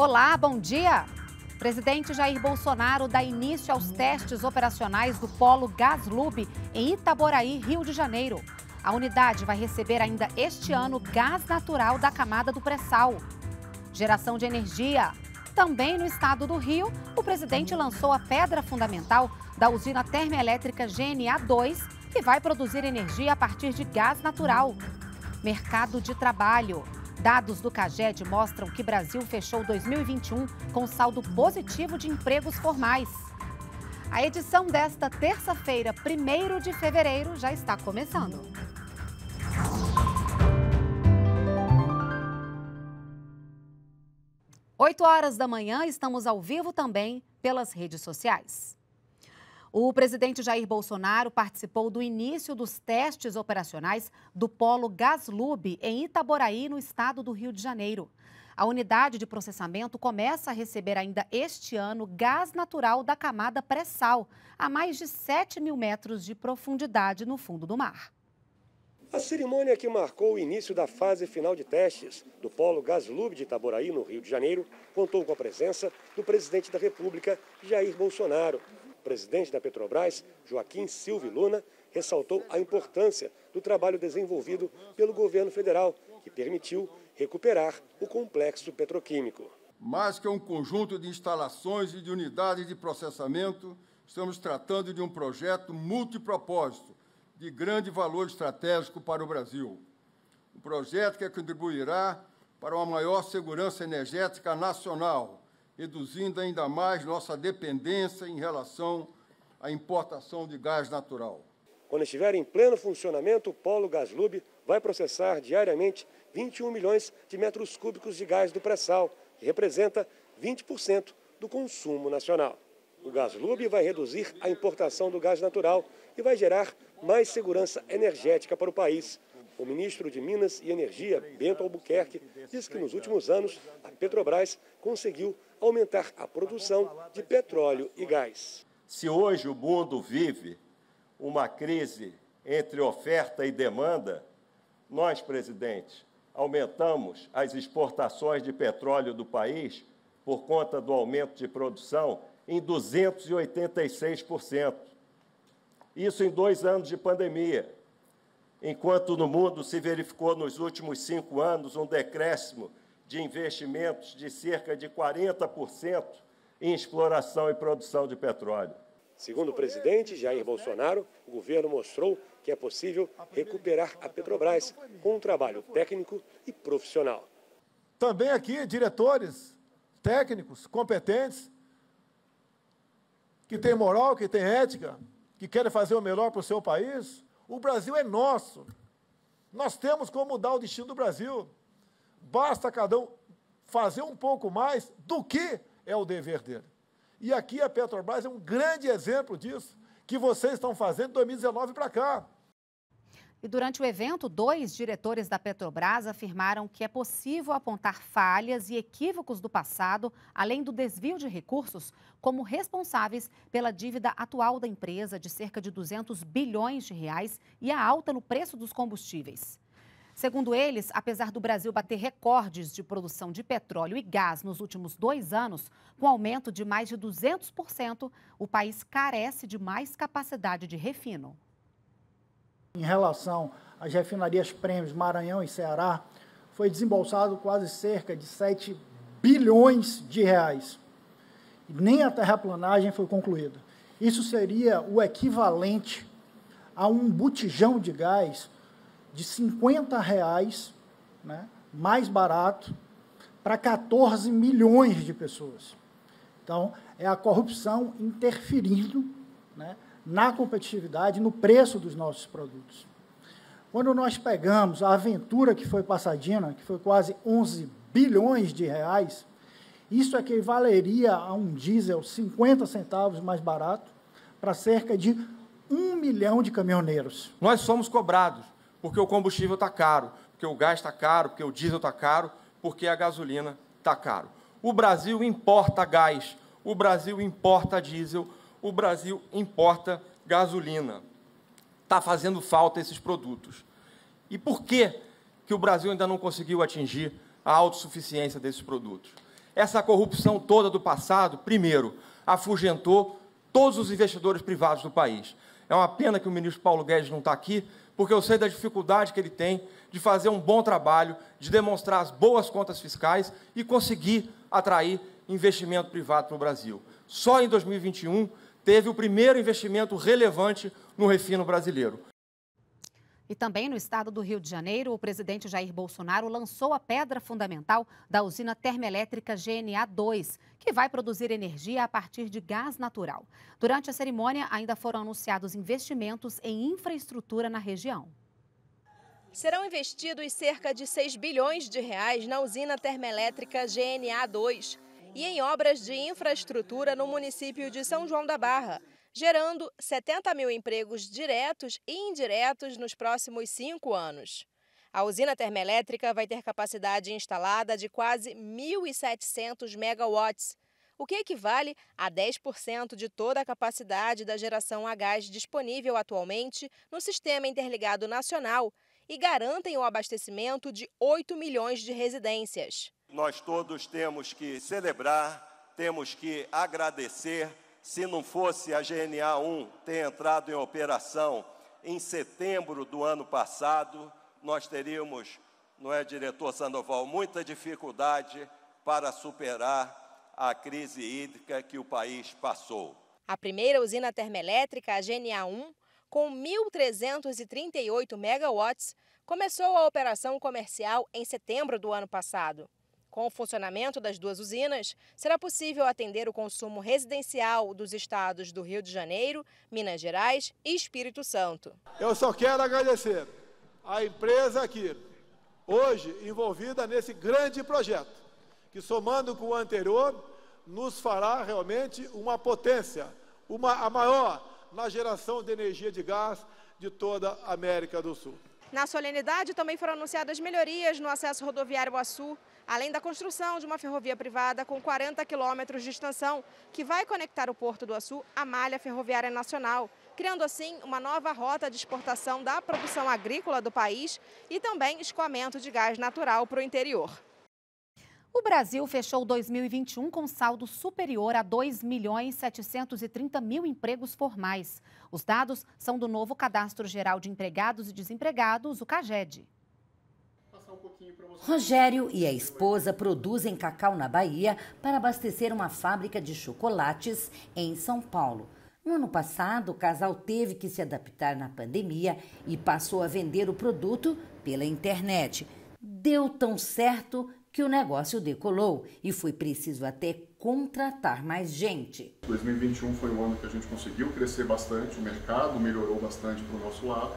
Olá, bom dia. Presidente Jair Bolsonaro dá início aos testes operacionais do Polo Gaslub em Itaboraí, Rio de Janeiro. A unidade vai receber ainda este ano gás natural da camada do pré-sal. Geração de energia. Também no estado do Rio, o presidente lançou a pedra fundamental da usina termoelétrica GNA2, que vai produzir energia a partir de gás natural. Mercado de trabalho. Dados do CAGED mostram que Brasil fechou 2021 com saldo positivo de empregos formais. A edição desta terça-feira, 1 de fevereiro, já está começando. Oito horas da manhã, estamos ao vivo também pelas redes sociais. O presidente Jair Bolsonaro participou do início dos testes operacionais do polo Gaslub em Itaboraí, no estado do Rio de Janeiro. A unidade de processamento começa a receber ainda este ano gás natural da camada pré-sal, a mais de 7 mil metros de profundidade no fundo do mar. A cerimônia que marcou o início da fase final de testes do Polo Gaslub de Itaboraí, no Rio de Janeiro, contou com a presença do presidente da República, Jair Bolsonaro, presidente da Petrobras, Joaquim Silvio Luna, ressaltou a importância do trabalho desenvolvido pelo governo federal, que permitiu recuperar o complexo petroquímico. Mais que é um conjunto de instalações e de unidades de processamento, estamos tratando de um projeto multipropósito, de grande valor estratégico para o Brasil. Um projeto que contribuirá para uma maior segurança energética nacional, reduzindo ainda mais nossa dependência em relação à importação de gás natural. Quando estiver em pleno funcionamento, o Polo Gaslube vai processar diariamente 21 milhões de metros cúbicos de gás do pré-sal, que representa 20% do consumo nacional. O Gaslube vai reduzir a importação do gás natural e vai gerar mais segurança energética para o país, o ministro de Minas e Energia, Bento Albuquerque, diz que nos últimos anos a Petrobras conseguiu aumentar a produção de petróleo e gás. Se hoje o mundo vive uma crise entre oferta e demanda, nós, presidente, aumentamos as exportações de petróleo do país por conta do aumento de produção em 286%. Isso em dois anos de pandemia. Enquanto no mundo se verificou nos últimos cinco anos um decréscimo de investimentos de cerca de 40% em exploração e produção de petróleo. Segundo o presidente Jair Bolsonaro, o governo mostrou que é possível recuperar a Petrobras com um trabalho técnico e profissional. Também aqui, diretores técnicos competentes, que têm moral, que têm ética, que querem fazer o melhor para o seu país, o Brasil é nosso. Nós temos como mudar o destino do Brasil. Basta cada um fazer um pouco mais do que é o dever dele. E aqui a Petrobras é um grande exemplo disso que vocês estão fazendo de 2019 para cá. E durante o evento, dois diretores da Petrobras afirmaram que é possível apontar falhas e equívocos do passado, além do desvio de recursos, como responsáveis pela dívida atual da empresa de cerca de 200 bilhões de reais e a alta no preço dos combustíveis. Segundo eles, apesar do Brasil bater recordes de produção de petróleo e gás nos últimos dois anos, com aumento de mais de 200%, o país carece de mais capacidade de refino em relação às refinarias prêmios Maranhão e Ceará, foi desembolsado quase cerca de 7 bilhões de reais. Nem a terraplanagem foi concluída. Isso seria o equivalente a um botijão de gás de 50 reais, né, mais barato, para 14 milhões de pessoas. Então, é a corrupção interferindo né, na competitividade, no preço dos nossos produtos. Quando nós pegamos a aventura que foi Passadina, que foi quase 11 bilhões de reais, isso equivaleria a um diesel 50 centavos mais barato para cerca de um milhão de caminhoneiros. Nós somos cobrados, porque o combustível está caro, porque o gás está caro, porque o diesel está caro, porque a gasolina está caro. O Brasil importa gás, o Brasil importa diesel, o Brasil importa gasolina. Está fazendo falta esses produtos. E por que, que o Brasil ainda não conseguiu atingir a autossuficiência desses produtos? Essa corrupção toda do passado, primeiro, afugentou todos os investidores privados do país. É uma pena que o ministro Paulo Guedes não está aqui, porque eu sei da dificuldade que ele tem de fazer um bom trabalho, de demonstrar as boas contas fiscais e conseguir atrair investimento privado para o Brasil. Só em 2021 teve o primeiro investimento relevante no refino brasileiro. E também no estado do Rio de Janeiro, o presidente Jair Bolsonaro lançou a pedra fundamental da usina termoelétrica GNA2, que vai produzir energia a partir de gás natural. Durante a cerimônia, ainda foram anunciados investimentos em infraestrutura na região. Serão investidos cerca de 6 bilhões de reais na usina termoelétrica GNA2 e em obras de infraestrutura no município de São João da Barra, gerando 70 mil empregos diretos e indiretos nos próximos cinco anos. A usina termoelétrica vai ter capacidade instalada de quase 1.700 megawatts, o que equivale a 10% de toda a capacidade da geração a gás disponível atualmente no Sistema Interligado Nacional e garantem o abastecimento de 8 milhões de residências nós todos temos que celebrar, temos que agradecer. Se não fosse a GNA 1 ter entrado em operação em setembro do ano passado, nós teríamos, não é, diretor Sandoval, muita dificuldade para superar a crise hídrica que o país passou. A primeira usina termoelétrica, a GNA 1, com 1.338 megawatts, começou a operação comercial em setembro do ano passado. Com o funcionamento das duas usinas, será possível atender o consumo residencial dos estados do Rio de Janeiro, Minas Gerais e Espírito Santo. Eu só quero agradecer à empresa aqui, hoje envolvida nesse grande projeto, que somando com o anterior, nos fará realmente uma potência, uma, a maior na geração de energia de gás de toda a América do Sul. Na solenidade também foram anunciadas melhorias no acesso rodoviário ao Sul, além da construção de uma ferrovia privada com 40 quilômetros de extensão, que vai conectar o Porto do Açu à malha ferroviária nacional, criando assim uma nova rota de exportação da produção agrícola do país e também escoamento de gás natural para o interior. O Brasil fechou 2021 com saldo superior a 2 milhões 730 mil empregos formais. Os dados são do novo Cadastro Geral de Empregados e Desempregados, o CAGED. Rogério e a esposa produzem cacau na Bahia para abastecer uma fábrica de chocolates em São Paulo. No ano passado, o casal teve que se adaptar na pandemia e passou a vender o produto pela internet. Deu tão certo que o negócio decolou e foi preciso até contratar mais gente. 2021 foi o ano que a gente conseguiu crescer bastante, o mercado melhorou bastante para o nosso lado.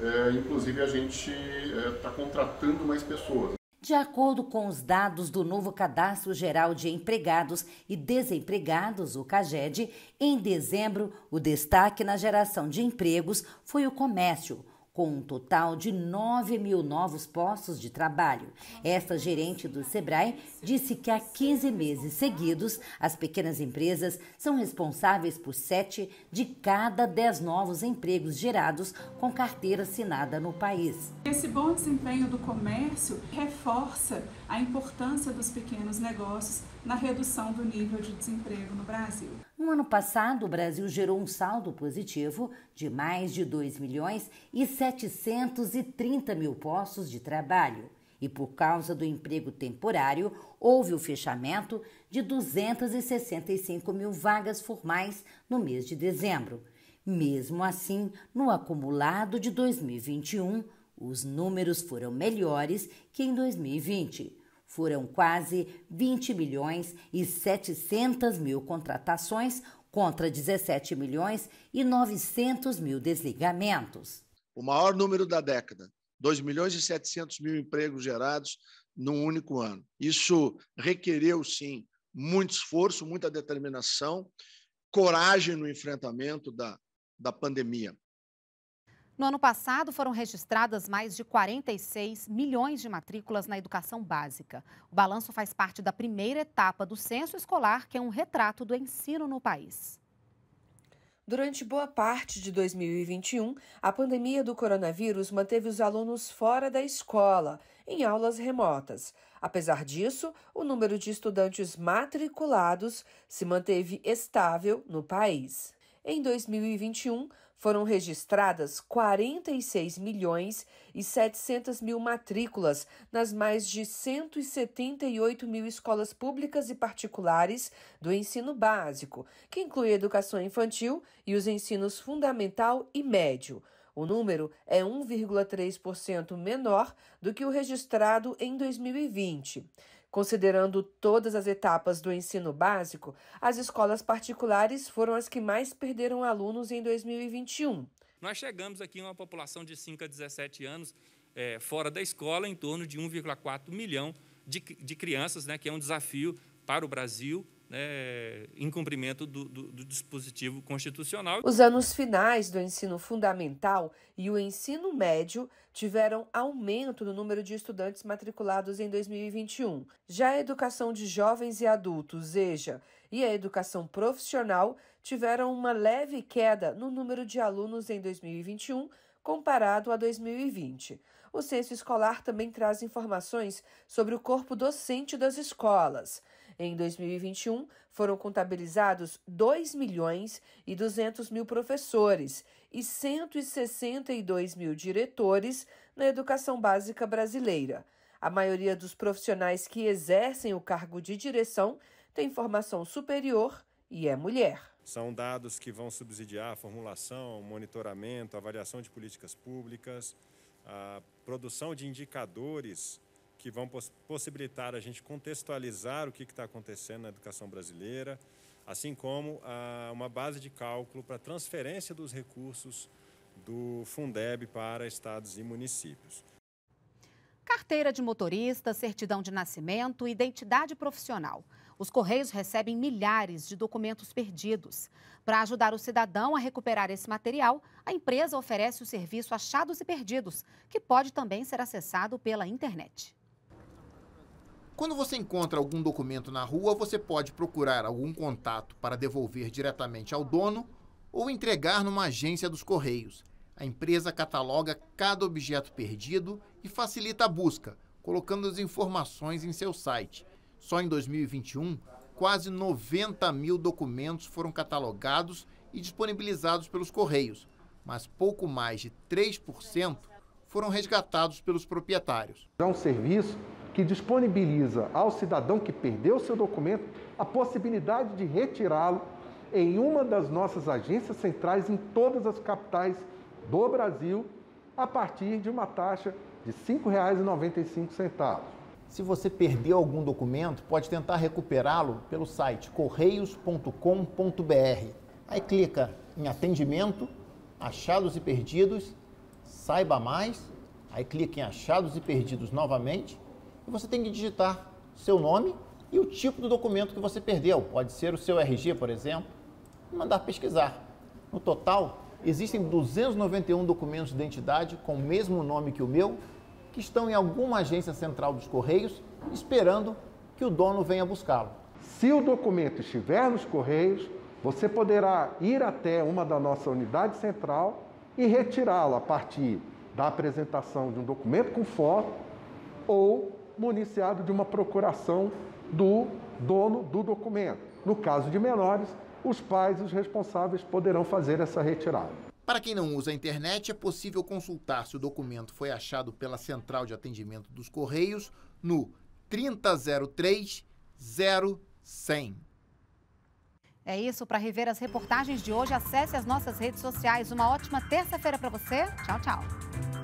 É, inclusive, a gente está é, tá contratando mais pessoas. De acordo com os dados do novo Cadastro Geral de Empregados e Desempregados, o CAGED, em dezembro, o destaque na geração de empregos foi o comércio com um total de 9 mil novos postos de trabalho. Esta gerente do Sebrae disse que há 15 meses seguidos, as pequenas empresas são responsáveis por 7 de cada 10 novos empregos gerados com carteira assinada no país. Esse bom desempenho do comércio reforça a importância dos pequenos negócios na redução do nível de desemprego no Brasil. No ano passado, o Brasil gerou um saldo positivo de mais de 2 milhões e 730 mil postos de trabalho. E por causa do emprego temporário, houve o fechamento de 265 mil vagas formais no mês de dezembro. Mesmo assim, no acumulado de 2021, os números foram melhores que em 2020. Foram quase 20 milhões e 700 mil contratações contra 17 milhões e 900 mil desligamentos. O maior número da década, 2 milhões e 700 mil empregos gerados num único ano. Isso requereu, sim, muito esforço, muita determinação, coragem no enfrentamento da, da pandemia. No ano passado, foram registradas mais de 46 milhões de matrículas na educação básica. O balanço faz parte da primeira etapa do censo escolar, que é um retrato do ensino no país. Durante boa parte de 2021, a pandemia do coronavírus manteve os alunos fora da escola, em aulas remotas. Apesar disso, o número de estudantes matriculados se manteve estável no país. Em 2021, foram registradas 46 milhões e 700 mil matrículas nas mais de 178 mil escolas públicas e particulares do ensino básico, que inclui a educação infantil e os ensinos fundamental e médio. O número é 1,3% menor do que o registrado em 2020. Considerando todas as etapas do ensino básico, as escolas particulares foram as que mais perderam alunos em 2021. Nós chegamos aqui a uma população de 5 a 17 anos é, fora da escola, em torno de 1,4 milhão de, de crianças, né, que é um desafio para o Brasil né, em cumprimento do, do, do dispositivo constitucional. Os anos finais do ensino fundamental e o ensino médio tiveram aumento no número de estudantes matriculados em 2021. Já a educação de jovens e adultos, EJA, e a educação profissional tiveram uma leve queda no número de alunos em 2021 comparado a 2020. O censo escolar também traz informações sobre o corpo docente das escolas. Em 2021, foram contabilizados 2 milhões e 200 mil professores e 162 mil diretores na educação básica brasileira. A maioria dos profissionais que exercem o cargo de direção tem formação superior e é mulher. São dados que vão subsidiar a formulação, monitoramento, avaliação de políticas públicas, a produção de indicadores que vão possibilitar a gente contextualizar o que está acontecendo na educação brasileira, assim como ah, uma base de cálculo para transferência dos recursos do Fundeb para estados e municípios. Carteira de motorista, certidão de nascimento, identidade profissional. Os Correios recebem milhares de documentos perdidos. Para ajudar o cidadão a recuperar esse material, a empresa oferece o serviço Achados e Perdidos, que pode também ser acessado pela internet. Quando você encontra algum documento na rua, você pode procurar algum contato para devolver diretamente ao dono ou entregar numa agência dos Correios. A empresa cataloga cada objeto perdido e facilita a busca, colocando as informações em seu site. Só em 2021, quase 90 mil documentos foram catalogados e disponibilizados pelos Correios, mas pouco mais de 3% foram resgatados pelos proprietários. É um serviço que disponibiliza ao cidadão que perdeu seu documento a possibilidade de retirá-lo em uma das nossas agências centrais em todas as capitais do Brasil a partir de uma taxa de R$ 5,95. Se você perdeu algum documento, pode tentar recuperá-lo pelo site correios.com.br. Aí clica em atendimento, achados e perdidos, saiba mais, aí clica em achados e perdidos novamente e você tem que digitar seu nome e o tipo do documento que você perdeu. Pode ser o seu RG, por exemplo, e mandar pesquisar. No total, existem 291 documentos de identidade com o mesmo nome que o meu que estão em alguma agência central dos Correios esperando que o dono venha buscá-lo. Se o documento estiver nos Correios, você poderá ir até uma da nossa unidade central e retirá-lo a partir da apresentação de um documento com foto ou municiado de uma procuração do dono do documento. No caso de menores, os pais e os responsáveis poderão fazer essa retirada. Para quem não usa a internet, é possível consultar se o documento foi achado pela Central de Atendimento dos Correios no 3003 0100. É isso. Para rever as reportagens de hoje, acesse as nossas redes sociais. Uma ótima terça-feira para você. Tchau, tchau.